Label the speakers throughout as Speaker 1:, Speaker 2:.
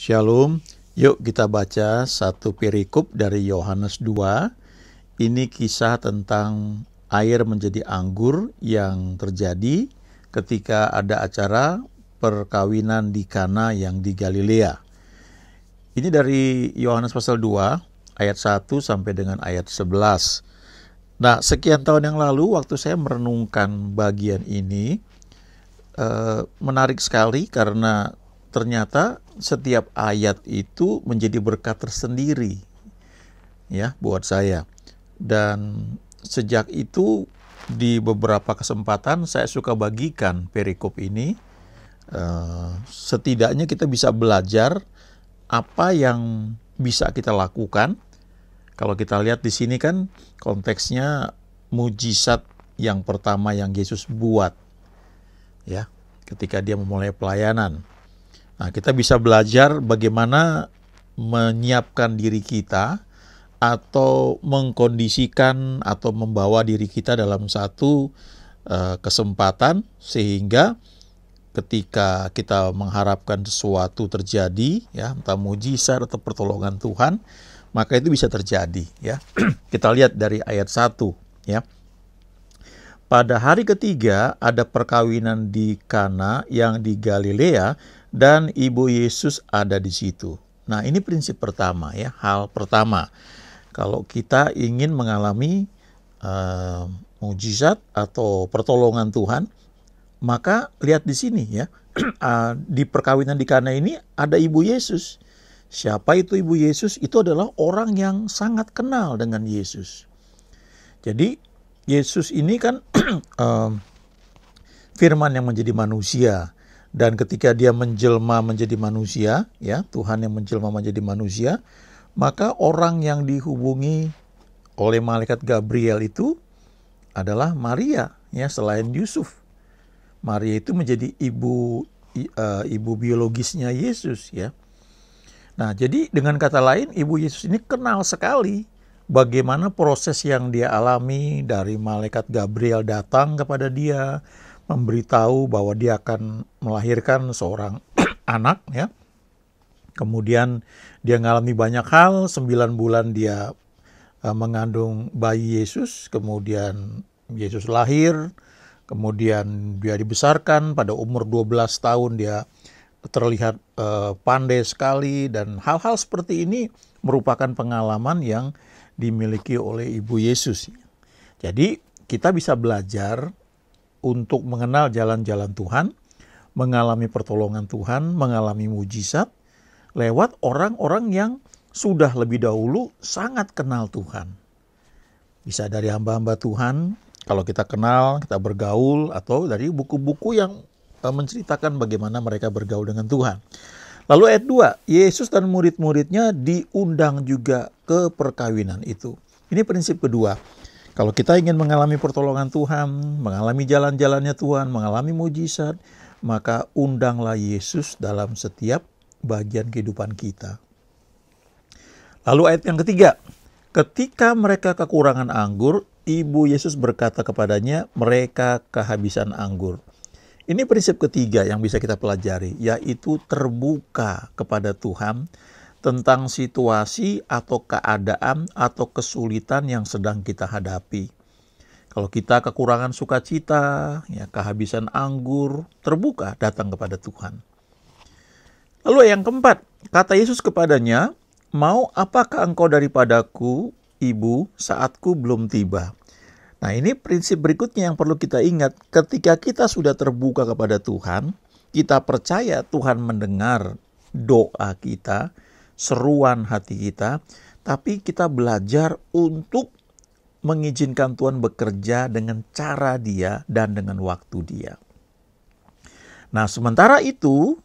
Speaker 1: Shalom, yuk kita baca satu perikop dari Yohanes 2. Ini kisah tentang air menjadi anggur yang terjadi ketika ada acara perkawinan di Kana yang di Galilea. Ini dari Yohanes pasal 2 ayat 1 sampai dengan ayat 11. Nah, sekian tahun yang lalu waktu saya merenungkan bagian ini, eh, menarik sekali karena ternyata setiap ayat itu menjadi berkat tersendiri ya buat saya dan sejak itu di beberapa kesempatan saya suka bagikan perikop ini uh, setidaknya kita bisa belajar apa yang bisa kita lakukan kalau kita lihat di sini kan konteksnya mujizat yang pertama yang Yesus buat ya ketika dia memulai pelayanan Nah, kita bisa belajar bagaimana menyiapkan diri kita atau mengkondisikan atau membawa diri kita dalam satu uh, kesempatan sehingga ketika kita mengharapkan sesuatu terjadi ya entah mujizat atau pertolongan Tuhan maka itu bisa terjadi ya kita lihat dari ayat 1 ya pada hari ketiga ada perkawinan di Kana yang di Galilea dan Ibu Yesus ada di situ. Nah, ini prinsip pertama ya, hal pertama. Kalau kita ingin mengalami uh, mujizat atau pertolongan Tuhan, maka lihat di sini ya. Uh, di perkawinan di Kana ini ada Ibu Yesus. Siapa itu Ibu Yesus? Itu adalah orang yang sangat kenal dengan Yesus. Jadi Yesus ini kan uh, firman yang menjadi manusia dan ketika dia menjelma menjadi manusia, ya, Tuhan yang menjelma menjadi manusia, maka orang yang dihubungi oleh malaikat Gabriel itu adalah Maria, ya, selain Yusuf. Maria itu menjadi ibu eh, ibu biologisnya Yesus, ya. Nah, jadi dengan kata lain ibu Yesus ini kenal sekali bagaimana proses yang dia alami dari malaikat Gabriel datang kepada dia memberitahu bahwa dia akan melahirkan seorang anak ya. Kemudian dia mengalami banyak hal, Sembilan bulan dia eh, mengandung bayi Yesus, kemudian Yesus lahir, kemudian dia dibesarkan pada umur 12 tahun dia terlihat eh, pandai sekali dan hal-hal seperti ini merupakan pengalaman yang dimiliki oleh ibu Yesus. Jadi kita bisa belajar untuk mengenal jalan-jalan Tuhan, mengalami pertolongan Tuhan, mengalami mujizat lewat orang-orang yang sudah lebih dahulu sangat kenal Tuhan. Bisa dari hamba-hamba Tuhan, kalau kita kenal, kita bergaul, atau dari buku-buku yang eh, menceritakan bagaimana mereka bergaul dengan Tuhan. Lalu ayat 2, Yesus dan murid-muridnya diundang juga ke perkawinan itu. Ini prinsip kedua. Kalau kita ingin mengalami pertolongan Tuhan, mengalami jalan-jalannya Tuhan, mengalami mujizat, maka undanglah Yesus dalam setiap bagian kehidupan kita. Lalu ayat yang ketiga, ketika mereka kekurangan anggur, ibu Yesus berkata kepadanya, mereka kehabisan anggur. Ini prinsip ketiga yang bisa kita pelajari, yaitu terbuka kepada Tuhan tentang situasi atau keadaan atau kesulitan yang sedang kita hadapi. Kalau kita kekurangan sukacita, ya kehabisan anggur, terbuka datang kepada Tuhan. Lalu yang keempat, kata Yesus kepadanya, "Mau apakah engkau daripadaku, Ibu, saatku belum tiba?" Nah, ini prinsip berikutnya yang perlu kita ingat. Ketika kita sudah terbuka kepada Tuhan, kita percaya Tuhan mendengar doa kita, seruan hati kita, tapi kita belajar untuk mengizinkan Tuhan bekerja dengan cara Dia dan dengan waktu Dia. Nah, sementara itu,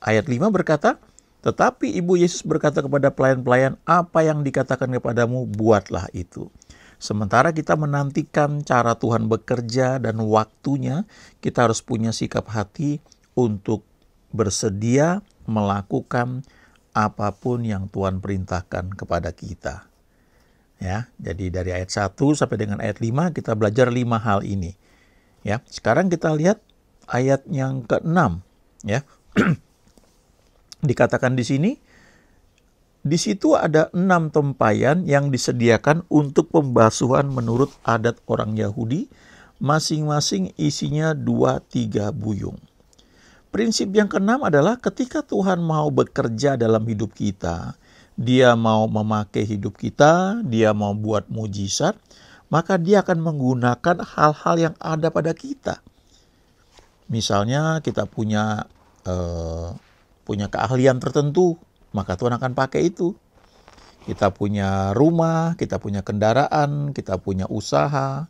Speaker 1: ayat 5 berkata, "Tetapi ibu Yesus berkata kepada pelayan-pelayan, apa yang dikatakan kepadamu, buatlah itu." Sementara kita menantikan cara Tuhan bekerja dan waktunya, kita harus punya sikap hati untuk bersedia melakukan apapun yang Tuhan perintahkan kepada kita. Ya, jadi dari ayat 1 sampai dengan ayat 5 kita belajar lima hal ini. Ya, sekarang kita lihat ayat yang ke-6 ya. Dikatakan di sini di situ ada enam tempayan yang disediakan untuk pembasuhan menurut adat orang Yahudi, masing-masing isinya dua tiga buyung. Prinsip yang keenam adalah ketika Tuhan mau bekerja dalam hidup kita, Dia mau memakai hidup kita, Dia mau buat mujizat, maka Dia akan menggunakan hal-hal yang ada pada kita. Misalnya kita punya eh, punya keahlian tertentu, maka Tuhan akan pakai itu. Kita punya rumah, kita punya kendaraan, kita punya usaha,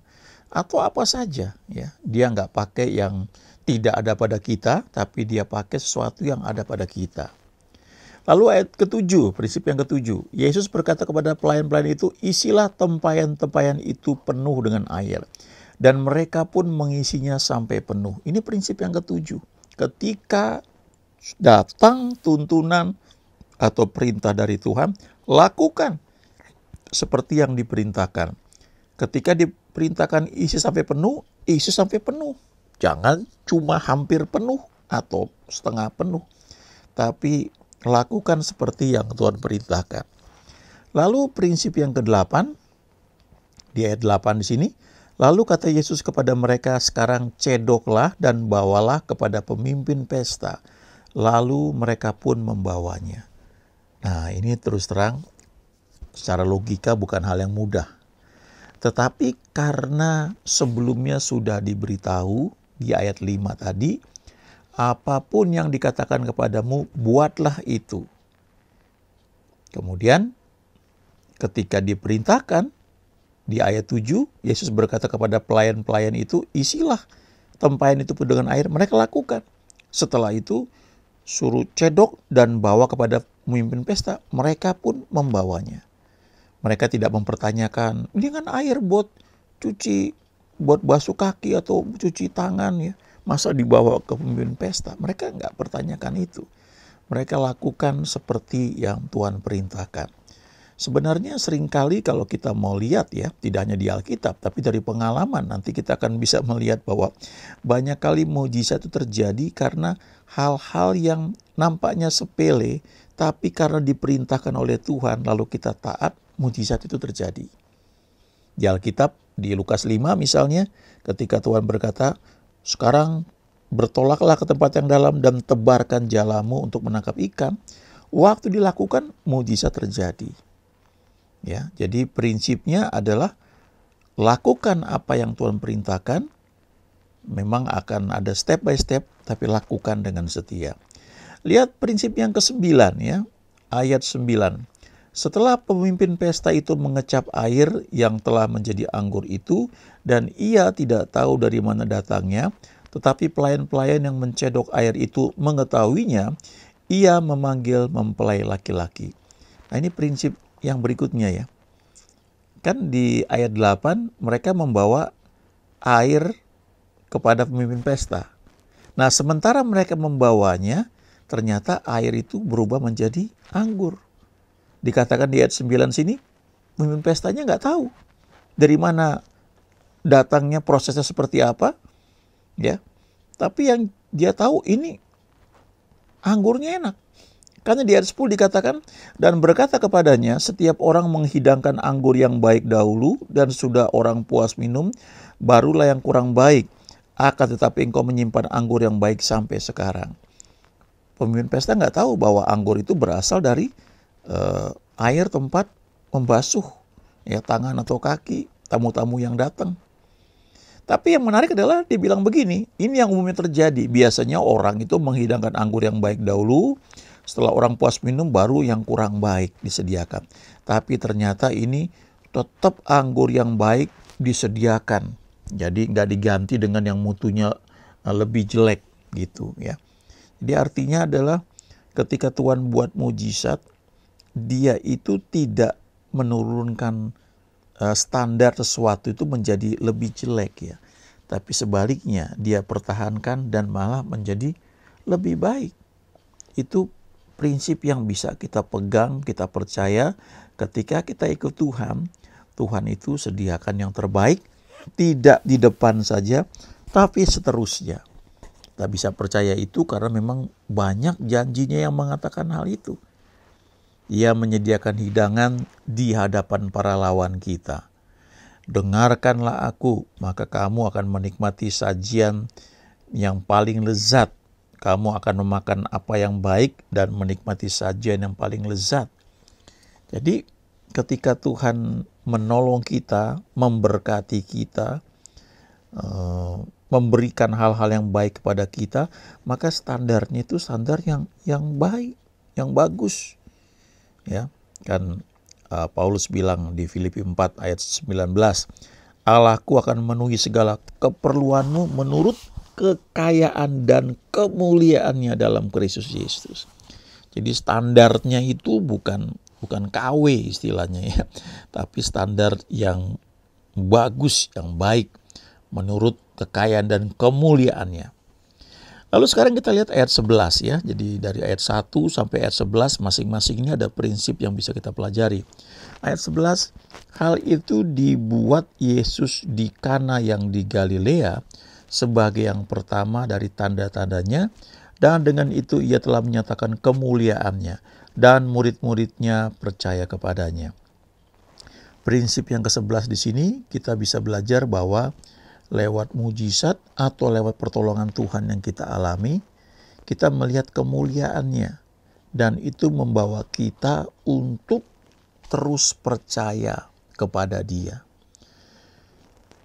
Speaker 1: atau apa saja, ya. Dia nggak pakai yang tidak ada pada kita, tapi dia pakai sesuatu yang ada pada kita. Lalu ayat ketujuh, prinsip yang ketujuh. Yesus berkata kepada pelayan-pelayan itu, isilah tempayan-tempayan itu penuh dengan air. Dan mereka pun mengisinya sampai penuh. Ini prinsip yang ketujuh. Ketika datang tuntunan atau perintah dari Tuhan, lakukan seperti yang diperintahkan. Ketika diperintahkan isi sampai penuh, isi sampai penuh. Jangan cuma hampir penuh atau setengah penuh, tapi lakukan seperti yang Tuhan perintahkan. Lalu prinsip yang ke-8 di ayat 8 di sini, lalu kata Yesus kepada mereka, "Sekarang cedoklah dan bawalah kepada pemimpin pesta." Lalu mereka pun membawanya. Nah, ini terus terang secara logika bukan hal yang mudah. Tetapi karena sebelumnya sudah diberitahu di ayat 5 tadi, apapun yang dikatakan kepadamu, buatlah itu. Kemudian ketika diperintahkan di ayat 7, Yesus berkata kepada pelayan-pelayan itu, isilah tempayan itu dengan air, mereka lakukan. Setelah itu, suruh cedok dan bawa kepada pemimpin pesta, mereka pun membawanya. Mereka tidak mempertanyakan, ini kan air buat cuci buat basuh kaki atau cuci tangan ya masa dibawa ke pemimpin pesta mereka nggak pertanyakan itu mereka lakukan seperti yang Tuhan perintahkan sebenarnya seringkali kalau kita mau lihat ya tidak hanya di Alkitab tapi dari pengalaman nanti kita akan bisa melihat bahwa banyak kali mujizat itu terjadi karena hal-hal yang nampaknya sepele tapi karena diperintahkan oleh Tuhan lalu kita taat mujizat itu terjadi di Alkitab di Lukas 5 misalnya, ketika Tuhan berkata, sekarang bertolaklah ke tempat yang dalam dan tebarkan jalamu untuk menangkap ikan. Waktu dilakukan, mujizat terjadi. Ya, jadi prinsipnya adalah lakukan apa yang Tuhan perintahkan. Memang akan ada step by step, tapi lakukan dengan setia. Lihat prinsip yang kesembilan ya, ayat 9. Setelah pemimpin pesta itu mengecap air yang telah menjadi anggur itu, dan ia tidak tahu dari mana datangnya, tetapi pelayan-pelayan yang mencedok air itu mengetahuinya, ia memanggil mempelai laki-laki. Nah ini prinsip yang berikutnya ya. Kan di ayat 8 mereka membawa air kepada pemimpin pesta. Nah sementara mereka membawanya, ternyata air itu berubah menjadi anggur dikatakan di ayat 9 sini, pemimpin pestanya nggak tahu dari mana datangnya prosesnya seperti apa, ya. Tapi yang dia tahu ini anggurnya enak. Karena di ayat 10 dikatakan, dan berkata kepadanya, setiap orang menghidangkan anggur yang baik dahulu, dan sudah orang puas minum, barulah yang kurang baik. Akan tetapi engkau menyimpan anggur yang baik sampai sekarang. Pemimpin pesta nggak tahu bahwa anggur itu berasal dari uh, air tempat membasuh ya tangan atau kaki tamu-tamu yang datang. Tapi yang menarik adalah dibilang begini, ini yang umumnya terjadi. Biasanya orang itu menghidangkan anggur yang baik dahulu, setelah orang puas minum baru yang kurang baik disediakan. Tapi ternyata ini tetap anggur yang baik disediakan. Jadi nggak diganti dengan yang mutunya eh, lebih jelek gitu ya. Jadi artinya adalah ketika Tuhan buat mujizat, dia itu tidak menurunkan eh, standar sesuatu itu menjadi lebih jelek ya. Tapi sebaliknya dia pertahankan dan malah menjadi lebih baik. Itu prinsip yang bisa kita pegang, kita percaya ketika kita ikut Tuhan. Tuhan itu sediakan yang terbaik, tidak di depan saja, tapi seterusnya. Kita bisa percaya itu karena memang banyak janjinya yang mengatakan hal itu. Ia menyediakan hidangan di hadapan para lawan kita. Dengarkanlah aku, maka kamu akan menikmati sajian yang paling lezat. Kamu akan memakan apa yang baik dan menikmati sajian yang paling lezat. Jadi, ketika Tuhan menolong kita, memberkati kita, eh, memberikan hal-hal yang baik kepada kita, maka standarnya itu standar yang yang baik, yang bagus ya kan uh, Paulus bilang di Filipi 4 ayat 19 Allahku akan menuhi segala keperluanmu menurut kekayaan dan kemuliaannya dalam Kristus Yesus. Jadi standarnya itu bukan bukan KW istilahnya ya, tapi standar yang bagus, yang baik menurut kekayaan dan kemuliaannya. Lalu sekarang kita lihat ayat 11 ya. Jadi dari ayat 1 sampai ayat 11 masing-masing ini ada prinsip yang bisa kita pelajari. Ayat 11, hal itu dibuat Yesus di Kana yang di Galilea sebagai yang pertama dari tanda-tandanya dan dengan itu ia telah menyatakan kemuliaannya dan murid-muridnya percaya kepadanya. Prinsip yang ke-11 di sini kita bisa belajar bahwa lewat mujizat atau lewat pertolongan Tuhan yang kita alami, kita melihat kemuliaannya dan itu membawa kita untuk terus percaya kepada Dia.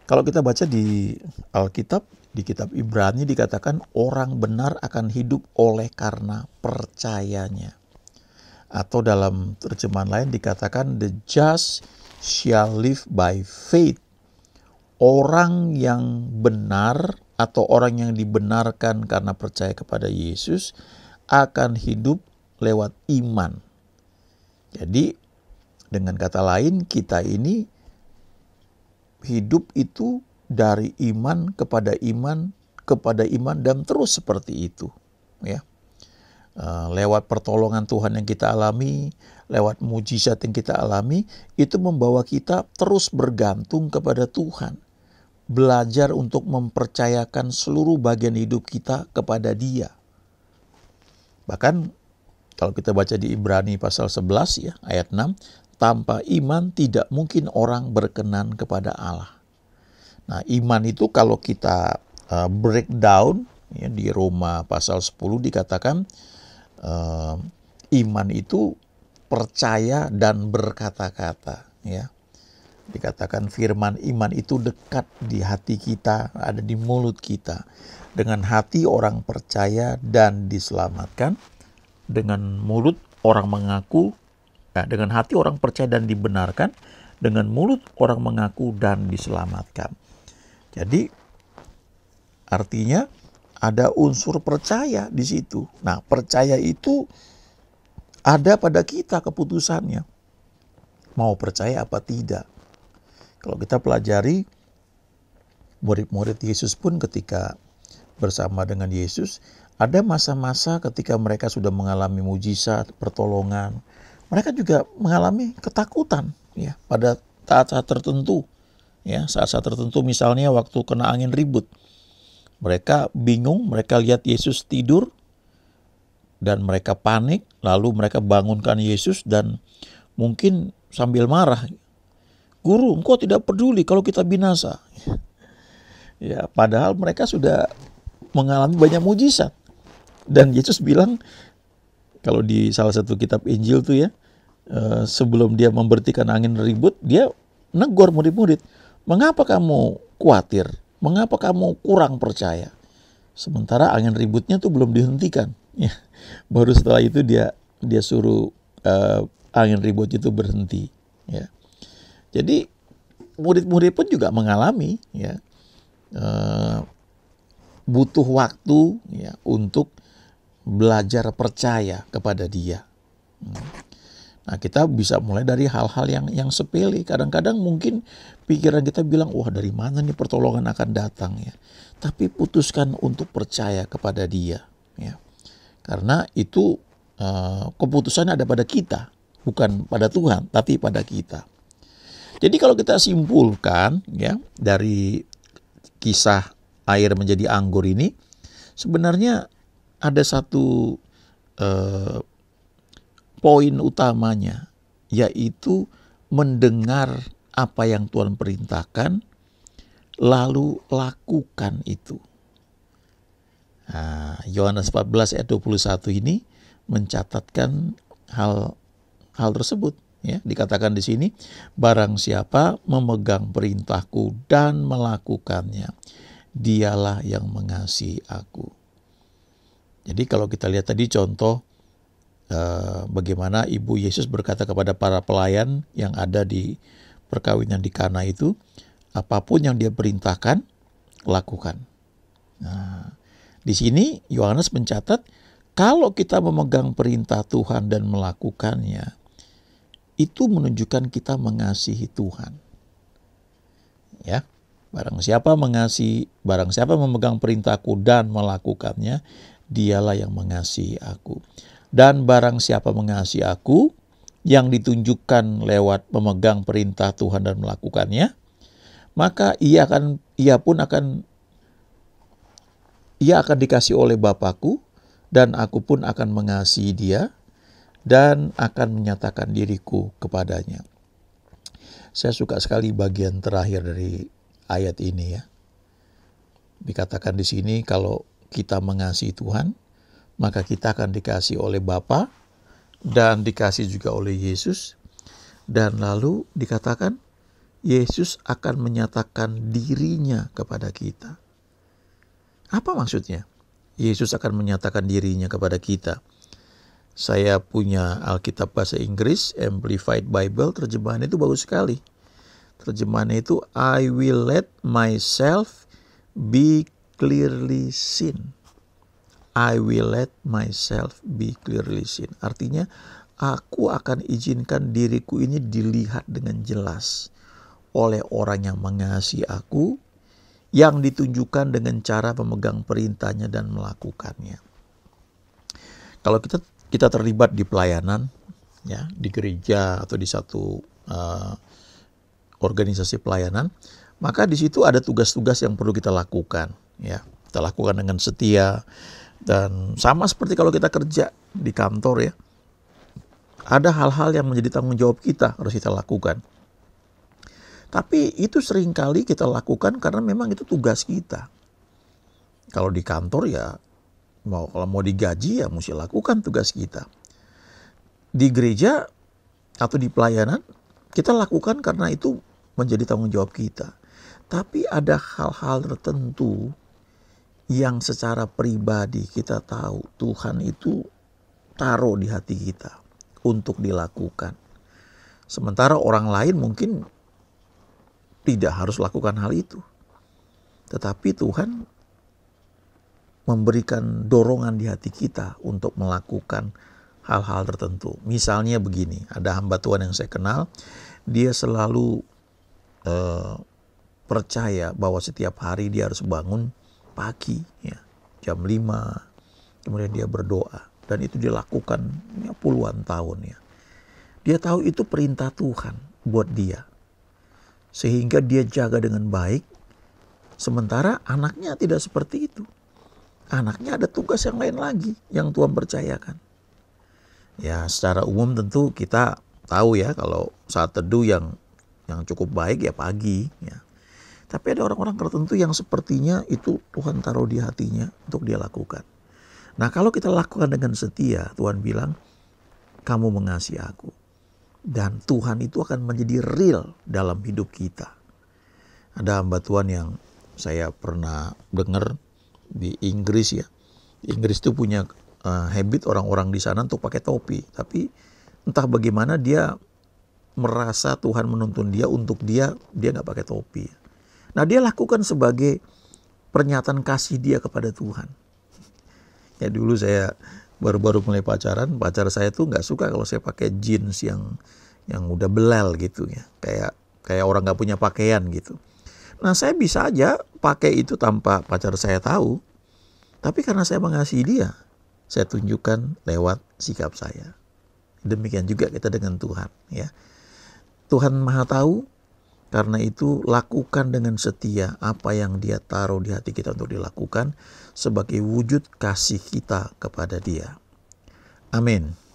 Speaker 1: Kalau kita baca di Alkitab, di kitab Ibrani dikatakan orang benar akan hidup oleh karena percayanya. Atau dalam terjemahan lain dikatakan the just shall live by faith orang yang benar atau orang yang dibenarkan karena percaya kepada Yesus akan hidup lewat iman. Jadi, dengan kata lain, kita ini hidup itu dari iman kepada iman kepada iman dan terus seperti itu, ya. Eh, lewat pertolongan Tuhan yang kita alami, lewat mujizat yang kita alami, itu membawa kita terus bergantung kepada Tuhan belajar untuk mempercayakan seluruh bagian hidup kita kepada Dia. Bahkan kalau kita baca di Ibrani pasal 11 ya ayat 6, tanpa iman tidak mungkin orang berkenan kepada Allah. Nah, iman itu kalau kita uh, breakdown ya di Roma pasal 10 dikatakan uh, iman itu percaya dan berkata-kata ya. Dikatakan firman iman itu dekat di hati kita, ada di mulut kita. Dengan hati orang percaya dan diselamatkan. Dengan mulut orang mengaku, ya, dengan hati orang percaya dan dibenarkan. Dengan mulut orang mengaku dan diselamatkan. Jadi artinya ada unsur percaya di situ. Nah, percaya itu ada pada kita keputusannya. Mau percaya apa tidak. Kalau kita pelajari, murid-murid Yesus pun ketika bersama dengan Yesus, ada masa-masa ketika mereka sudah mengalami mujizat, pertolongan, mereka juga mengalami ketakutan ya pada saat-saat tertentu. Ya, saat-saat tertentu misalnya waktu kena angin ribut. Mereka bingung, mereka lihat Yesus tidur dan mereka panik, lalu mereka bangunkan Yesus dan mungkin sambil marah Guru, engkau tidak peduli kalau kita binasa. Ya, padahal mereka sudah mengalami banyak mujizat. Dan Yesus bilang, kalau di salah satu kitab Injil tuh ya, eh, sebelum dia membertikan angin ribut, dia negor murid-murid. Mengapa kamu khawatir? Mengapa kamu kurang percaya? Sementara angin ributnya tuh belum dihentikan. Ya. Baru setelah itu dia dia suruh uh, angin ribut itu berhenti. Ya. Jadi murid-murid pun juga mengalami ya eh, butuh waktu ya untuk belajar percaya kepada Dia. Hmm. Nah, kita bisa mulai dari hal-hal yang yang sepele. Kadang-kadang mungkin pikiran kita bilang, "Wah, dari mana nih pertolongan akan datang ya?" Tapi putuskan untuk percaya kepada Dia, ya. Karena itu uh, keputusannya ada pada kita, bukan pada Tuhan, tapi pada kita. Jadi kalau kita simpulkan ya hmm. dari kisah air menjadi anggur ini sebenarnya ada satu eh, poin utamanya yaitu mendengar apa yang Tuhan perintahkan lalu lakukan itu. Nah, Yohanes 14 ayat 21 ini mencatatkan hal hal tersebut ya dikatakan di sini barang siapa memegang perintahku dan melakukannya dialah yang mengasihi aku. Jadi kalau kita lihat tadi contoh eh, bagaimana ibu Yesus berkata kepada para pelayan yang ada di perkawinan di Kana itu, apapun yang dia perintahkan lakukan. Nah, di sini Yohanes mencatat kalau kita memegang perintah Tuhan dan melakukannya, itu menunjukkan kita mengasihi Tuhan. Ya. Barang siapa mengasihi, barang siapa memegang perintahku dan melakukannya, dialah yang mengasihi aku. Dan barang siapa mengasihi aku, yang ditunjukkan lewat memegang perintah Tuhan dan melakukannya, maka ia akan ia pun akan ia akan dikasih oleh Bapakku dan aku pun akan mengasihi dia dan akan menyatakan diriku kepadanya. Saya suka sekali bagian terakhir dari ayat ini ya. Dikatakan di sini kalau kita mengasihi Tuhan, maka kita akan dikasih oleh Bapa dan dikasih juga oleh Yesus. Dan lalu dikatakan Yesus akan menyatakan dirinya kepada kita. Apa maksudnya? Yesus akan menyatakan dirinya kepada kita saya punya Alkitab bahasa Inggris Amplified Bible terjemahannya itu bagus sekali. Terjemahannya itu I will let myself be clearly seen. I will let myself be clearly seen. Artinya aku akan izinkan diriku ini dilihat dengan jelas oleh orang yang mengasihi aku yang ditunjukkan dengan cara memegang perintahnya dan melakukannya. Kalau kita kita terlibat di pelayanan ya di gereja atau di satu uh, organisasi pelayanan maka di situ ada tugas-tugas yang perlu kita lakukan ya kita lakukan dengan setia dan sama seperti kalau kita kerja di kantor ya ada hal-hal yang menjadi tanggung jawab kita harus kita lakukan tapi itu seringkali kita lakukan karena memang itu tugas kita kalau di kantor ya Mau kalau mau digaji ya mesti lakukan tugas kita. Di gereja atau di pelayanan kita lakukan karena itu menjadi tanggung jawab kita. Tapi ada hal-hal tertentu yang secara pribadi kita tahu Tuhan itu taruh di hati kita untuk dilakukan. Sementara orang lain mungkin tidak harus lakukan hal itu. Tetapi Tuhan memberikan dorongan di hati kita untuk melakukan hal-hal tertentu. Misalnya begini, ada hamba Tuhan yang saya kenal, dia selalu eh, percaya bahwa setiap hari dia harus bangun pagi, ya, jam 5, kemudian dia berdoa. Dan itu dilakukan ya, puluhan tahun ya. Dia tahu itu perintah Tuhan buat dia. Sehingga dia jaga dengan baik, sementara anaknya tidak seperti itu anaknya ada tugas yang lain lagi yang Tuhan percayakan. Ya, secara umum tentu kita tahu ya kalau saat teduh yang yang cukup baik ya pagi ya. Tapi ada orang-orang tertentu yang sepertinya itu Tuhan taruh di hatinya untuk dia lakukan. Nah, kalau kita lakukan dengan setia, Tuhan bilang, "Kamu mengasihi aku." Dan Tuhan itu akan menjadi real dalam hidup kita. Ada hamba Tuhan yang saya pernah dengar di Inggris ya. Inggris itu punya uh, habit orang-orang di sana untuk pakai topi, tapi entah bagaimana dia merasa Tuhan menuntun dia untuk dia dia nggak pakai topi. Nah dia lakukan sebagai pernyataan kasih dia kepada Tuhan. Ya dulu saya baru-baru mulai pacaran, pacar saya tuh nggak suka kalau saya pakai jeans yang yang udah belal gitu ya, kayak kayak orang nggak punya pakaian gitu. Nah saya bisa aja pakai itu tanpa pacar saya tahu. Tapi karena saya mengasihi dia, saya tunjukkan lewat sikap saya. Demikian juga kita dengan Tuhan ya. Tuhan Maha Tahu, karena itu lakukan dengan setia apa yang dia taruh di hati kita untuk dilakukan sebagai wujud kasih kita kepada dia. Amin.